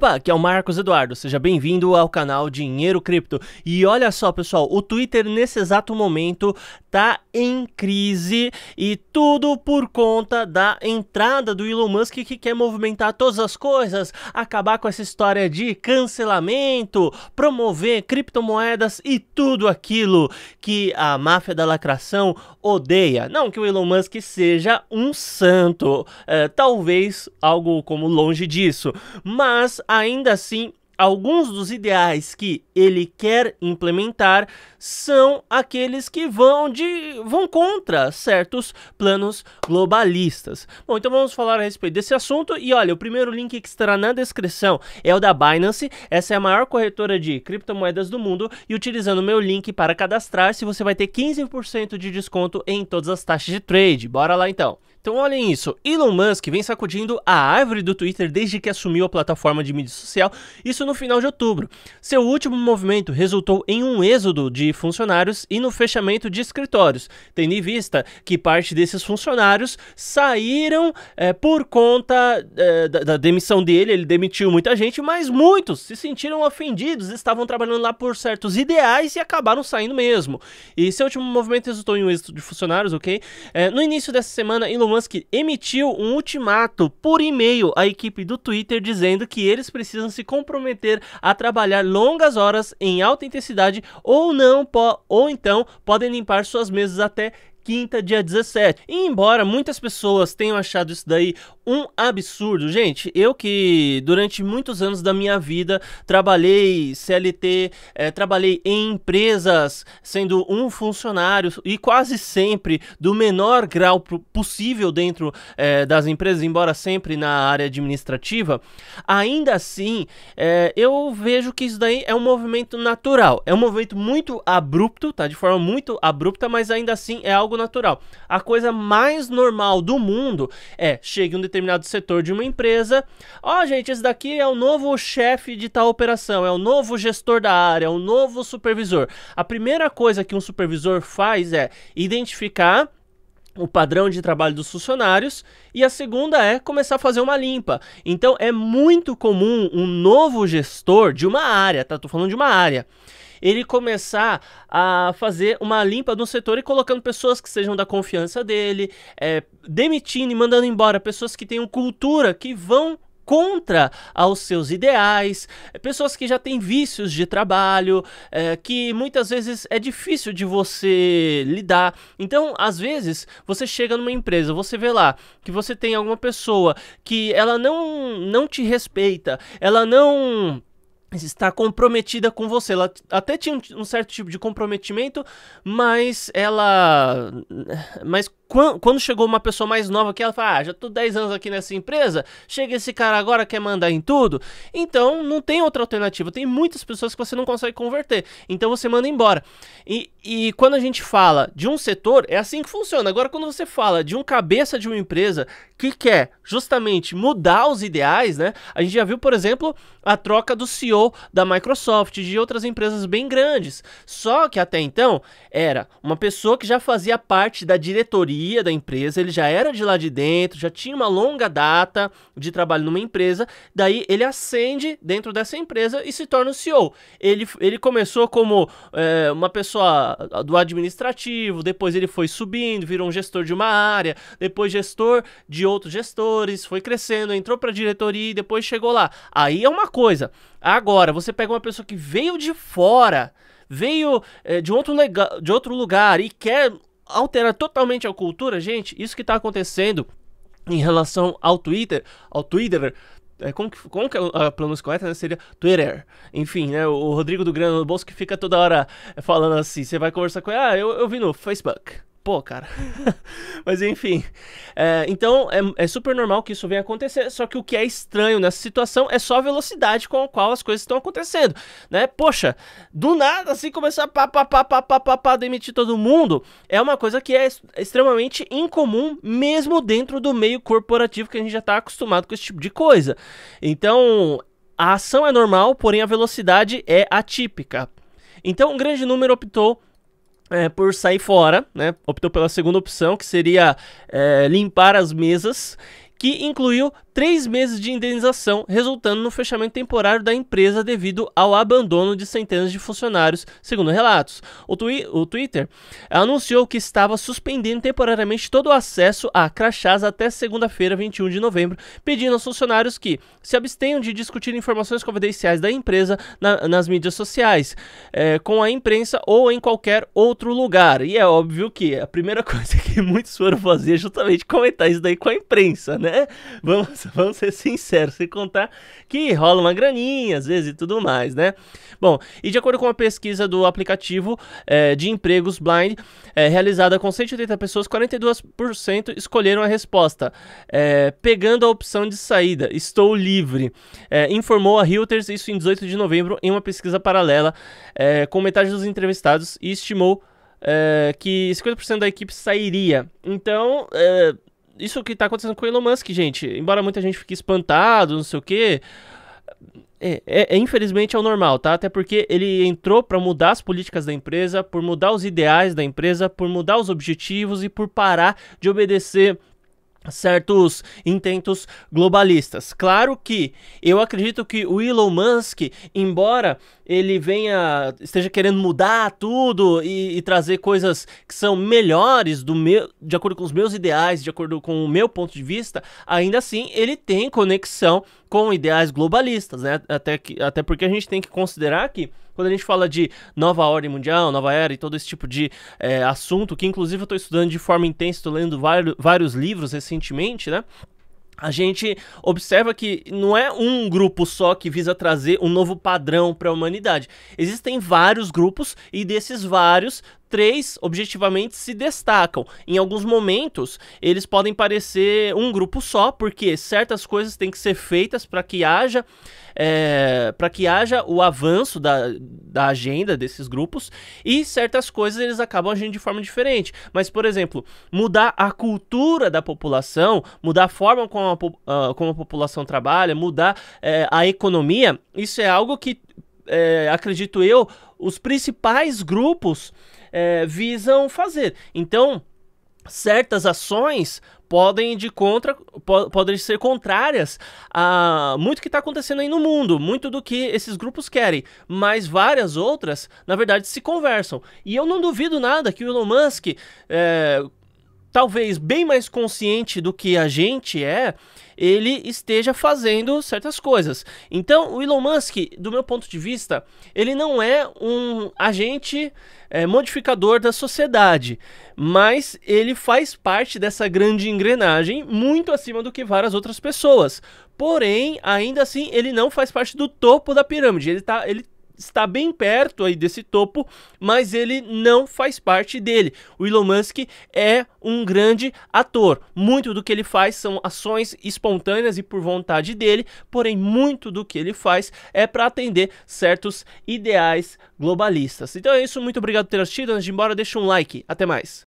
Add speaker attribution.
Speaker 1: Opa, aqui é o Marcos Eduardo, seja bem-vindo ao canal Dinheiro Cripto. E olha só, pessoal, o Twitter nesse exato momento tá em crise e tudo por conta da entrada do Elon Musk que quer movimentar todas as coisas, acabar com essa história de cancelamento, promover criptomoedas e tudo aquilo que a máfia da lacração odeia. Não que o Elon Musk seja um santo, é, talvez algo como longe disso, mas ainda assim, alguns dos ideais que ele quer implementar são aqueles que vão de vão contra certos planos globalistas. Bom, então vamos falar a respeito desse assunto e olha, o primeiro link que estará na descrição é o da Binance. Essa é a maior corretora de criptomoedas do mundo e utilizando o meu link para cadastrar-se, você vai ter 15% de desconto em todas as taxas de trade. Bora lá então. Então olhem isso, Elon Musk vem sacudindo a árvore do Twitter desde que assumiu a plataforma de mídia social, isso no final de outubro. Seu último movimento resultou em um êxodo de funcionários e no fechamento de escritórios, tendo em vista que parte desses funcionários saíram é, por conta é, da, da demissão dele, ele demitiu muita gente, mas muitos se sentiram ofendidos, estavam trabalhando lá por certos ideais e acabaram saindo mesmo. E seu último movimento resultou em um êxodo de funcionários, ok? É, no início dessa semana, Elon Musk emitiu um ultimato por e-mail à equipe do Twitter dizendo que eles precisam se comprometer a trabalhar longas horas em alta intensidade ou não ou então podem limpar suas mesas até quinta, dia 17. E embora muitas pessoas tenham achado isso daí um absurdo, gente, eu que durante muitos anos da minha vida trabalhei CLT, é, eh, trabalhei em empresas sendo um funcionário e quase sempre do menor grau possível dentro é, das empresas, embora sempre na área administrativa, ainda assim é, eu vejo que isso daí é um movimento natural, é um movimento muito abrupto, tá? De forma muito abrupta, mas ainda assim é algo algo natural. A coisa mais normal do mundo é chegue um determinado setor de uma empresa, ó, oh, gente, esse daqui é o novo chefe de tal operação, é o novo gestor da área, é o novo supervisor. A primeira coisa que um supervisor faz é identificar o padrão de trabalho dos funcionários e a segunda é começar a fazer uma limpa. Então é muito comum um novo gestor de uma área, tá? Tô falando de uma área ele começar a fazer uma limpa no setor e colocando pessoas que sejam da confiança dele, é, demitindo e mandando embora pessoas que tenham cultura, que vão contra aos seus ideais, é, pessoas que já têm vícios de trabalho, é, que muitas vezes é difícil de você lidar. Então, às vezes, você chega numa empresa, você vê lá que você tem alguma pessoa que ela não, não te respeita, ela não está comprometida com você. Ela até tinha um, certo tipo de comprometimento, mas ela mas quando chegou uma pessoa mais nova que ela fala, ah, já tô 10 anos aqui nessa empresa, chega esse cara agora quer mandar em tudo. Então, não tem outra alternativa. Tem muitas pessoas que você não consegue converter. Então, você manda embora. E, e quando a gente fala de um setor, é assim que funciona. Agora, quando você fala de um cabeça de uma empresa que quer justamente mudar os ideais, né? A gente já viu, por exemplo, a troca do CEO da Microsoft de outras empresas bem grandes. Só que até então, era uma pessoa que já fazia parte da diretoria da empresa, ele já era de lá de dentro, já tinha uma longa data de trabalho numa empresa, daí ele ascende dentro dessa empresa e se torna o CEO. Ele, ele começou como é, uma pessoa ah, do administrativo, depois ele foi subindo, virou um gestor de uma área, depois gestor de outros gestores, foi crescendo, entrou para diretoria e depois chegou lá. Aí é uma coisa. Agora, você pega uma pessoa que veio de fora, veio é, de, outro lega, de outro lugar e quer alterar totalmente a cultura, gente, isso que está acontecendo em relação ao Twitter, ao Twitter, é, como, que, como que a, é a pronúncia correta né? seria Twitter. Enfim, né? O Rodrigo do Grano do Bolso que fica toda hora falando assim. Você vai conversar com ele, ah, eu, eu vi no Facebook pô, cara. Mas enfim. É, então é, é, super normal que isso venha acontecer. Só que o que é estranho nessa situação é só a velocidade com a qual as coisas estão acontecendo. Né? Poxa, do nada assim começar a pá, pá, pá, pá, pá, pá, pá, demitir todo mundo é uma coisa que é extremamente incomum, mesmo dentro do meio corporativo que a gente já está acostumado com esse tipo de coisa. Então. A ação é normal, porém a velocidade é atípica. Então, um grande número optou é, por sair fora, né? Optou pela segunda opção, que seria é, limpar as mesas, que incluiu três meses de indenização, resultando no fechamento temporário da empresa devido ao abandono de centenas de funcionários, segundo relatos. O, twi o Twitter anunciou que estava suspendendo temporariamente todo o acesso a crachás até segunda-feira, 21 de novembro, pedindo aos funcionários que se abstenham de discutir informações confidenciais da empresa na, nas mídias sociais, é, com a imprensa ou em qualquer outro lugar. E é óbvio que a primeira coisa que muitos foram fazer é justamente comentar isso daí com a imprensa, né? Vamos vamos ser sinceros, se contar que rola uma graninha às vezes e tudo mais, né? Bom, e de acordo com a pesquisa do aplicativo é, de empregos Blind, é, realizada com 180 pessoas, 42% escolheram a resposta, é, pegando a opção de saída, estou livre, informou a Reuters isso em 18 de novembro em uma pesquisa paralela com metade dos entrevistados e estimou é, que 50% da equipe sairia. Então, é, isso que tá acontecendo com o Elon Musk, gente, embora muita gente fique espantado, não sei o quê, é, é, é, infelizmente é o normal, tá? Até porque ele entrou para mudar as políticas da empresa, por mudar os ideais da empresa, por mudar os objetivos e por parar de obedecer certos intentos globalistas. Claro que eu acredito que o Elon Musk, embora ele venha esteja querendo mudar tudo e, e trazer coisas que são melhores do meu, de acordo com os meus ideais, de acordo com o meu ponto de vista, ainda assim ele tem conexão com ideais globalistas, né? Até que, até porque a gente tem que considerar que quando a gente fala de nova ordem mundial, nova era e todo esse tipo de é, assunto, que inclusive eu estou estudando de forma intensa, estou lendo vários, vários livros recentemente, né? a gente observa que não é um grupo só que visa trazer um novo padrão para a humanidade. Existem vários grupos e desses vários, três objetivamente se destacam. Em alguns momentos, eles podem parecer um grupo só, porque certas coisas têm que ser feitas para que haja é, para que haja o avanço da, da agenda desses grupos e certas coisas eles acabam agindo de forma diferente. Mas, por exemplo, mudar a cultura da população, mudar a forma como a, como a população trabalha, mudar é, a economia, isso é algo que, é, acredito eu, os principais grupos é, visam fazer. Então certas ações podem de contra podem ser contrárias a muito que está acontecendo aí no mundo, muito do que esses grupos querem, mas várias outras, na verdade, se conversam. E eu não duvido nada que o Elon Musk é, talvez bem mais consciente do que a gente é, ele esteja fazendo certas coisas. Então, o Elon Musk, do meu ponto de vista, ele não é um agente é, modificador da sociedade, mas ele faz parte dessa grande engrenagem muito acima do que várias outras pessoas. Porém, ainda assim, ele não faz parte do topo da pirâmide. Ele tá, ele está bem perto aí desse topo, mas ele não faz parte dele. O Elon Musk é um grande ator. Muito do que ele faz são ações espontâneas e por vontade dele, porém muito do que ele faz é para atender certos ideais globalistas. Então é isso, muito obrigado por ter assistido. Antes de ir embora, deixa um like. Até mais.